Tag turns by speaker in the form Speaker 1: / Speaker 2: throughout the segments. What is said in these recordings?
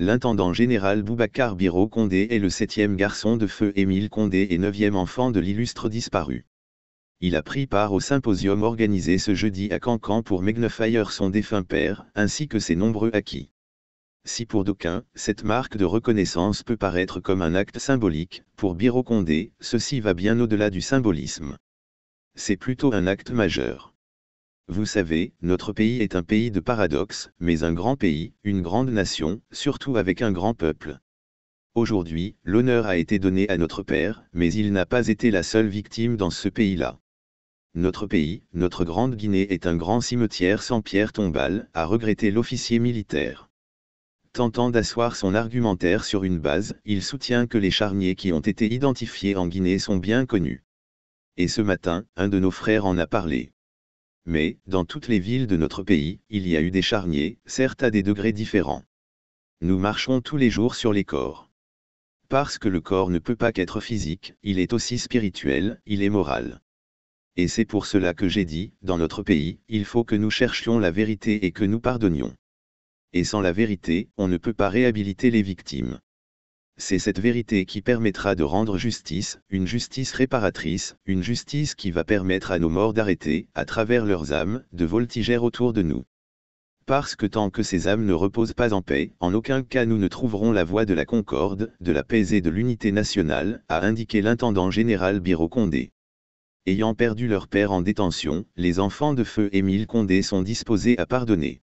Speaker 1: L'intendant général Boubacar Biro Condé est le septième garçon de feu Émile Condé et neuvième enfant de l'illustre disparu. Il a pris part au symposium organisé ce jeudi à Cancan pour magnifier son défunt père, ainsi que ses nombreux acquis. Si pour d'aucuns, cette marque de reconnaissance peut paraître comme un acte symbolique, pour Biro Condé, ceci va bien au-delà du symbolisme. C'est plutôt un acte majeur. Vous savez, notre pays est un pays de paradoxes, mais un grand pays, une grande nation, surtout avec un grand peuple. Aujourd'hui, l'honneur a été donné à notre père, mais il n'a pas été la seule victime dans ce pays-là. Notre pays, notre grande Guinée est un grand cimetière sans pierre tombale, a regretté l'officier militaire. Tentant d'asseoir son argumentaire sur une base, il soutient que les charniers qui ont été identifiés en Guinée sont bien connus. Et ce matin, un de nos frères en a parlé mais, dans toutes les villes de notre pays, il y a eu des charniers, certes à des degrés différents. Nous marchons tous les jours sur les corps. Parce que le corps ne peut pas qu'être physique, il est aussi spirituel, il est moral. Et c'est pour cela que j'ai dit, dans notre pays, il faut que nous cherchions la vérité et que nous pardonnions. Et sans la vérité, on ne peut pas réhabiliter les victimes c'est cette vérité qui permettra de rendre justice, une justice réparatrice, une justice qui va permettre à nos morts d'arrêter, à travers leurs âmes, de voltiger autour de nous. Parce que tant que ces âmes ne reposent pas en paix, en aucun cas nous ne trouverons la voie de la concorde, de la paix et de l'unité nationale, a indiqué l'intendant général Biro Condé. Ayant perdu leur père en détention, les enfants de feu Émile Condé sont disposés à pardonner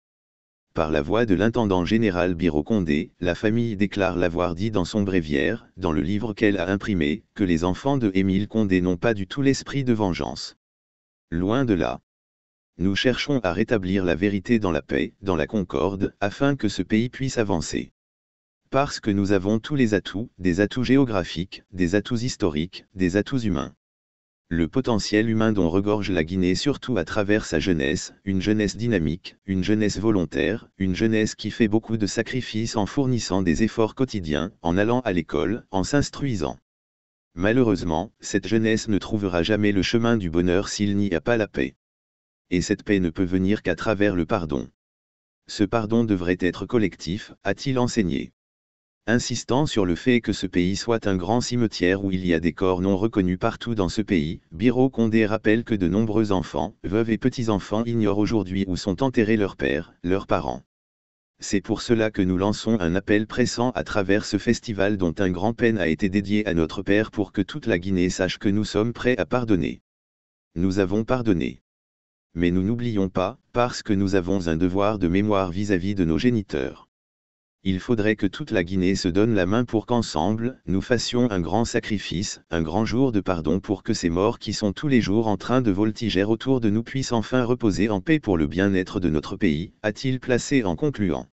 Speaker 1: par la voix de l'intendant général Biro Condé, la famille déclare l'avoir dit dans son bréviaire, dans le livre qu'elle a imprimé, que les enfants de Émile Condé n'ont pas du tout l'esprit de vengeance. Loin de là. Nous cherchons à rétablir la vérité dans la paix, dans la concorde, afin que ce pays puisse avancer parce que nous avons tous les atouts, des atouts géographiques, des atouts historiques, des atouts humains le potentiel humain dont regorge la Guinée surtout à travers sa jeunesse, une jeunesse dynamique, une jeunesse volontaire, une jeunesse qui fait beaucoup de sacrifices en fournissant des efforts quotidiens, en allant à l'école, en s'instruisant. Malheureusement, cette jeunesse ne trouvera jamais le chemin du bonheur s'il n'y a pas la paix. Et cette paix ne peut venir qu'à travers le pardon. Ce pardon devrait être collectif, a-t-il enseigné insistant sur le fait que ce pays soit un grand cimetière où il y a des corps non reconnus partout dans ce pays, Biro Condé rappelle que de nombreux enfants, veuves et petits-enfants ignorent aujourd'hui où sont enterrés leurs pères, leurs parents. C'est pour cela que nous lançons un appel pressant à travers ce festival dont un grand peine a été dédié à notre Père pour que toute la Guinée sache que nous sommes prêts à pardonner. Nous avons pardonné. Mais nous n'oublions pas, parce que nous avons un devoir de mémoire vis-à-vis -vis de nos géniteurs il faudrait que toute la Guinée se donne la main pour qu'ensemble, nous fassions un grand sacrifice, un grand jour de pardon pour que ces morts qui sont tous les jours en train de voltiger autour de nous puissent enfin reposer en paix pour le bien-être de notre pays, a-t-il placé en concluant.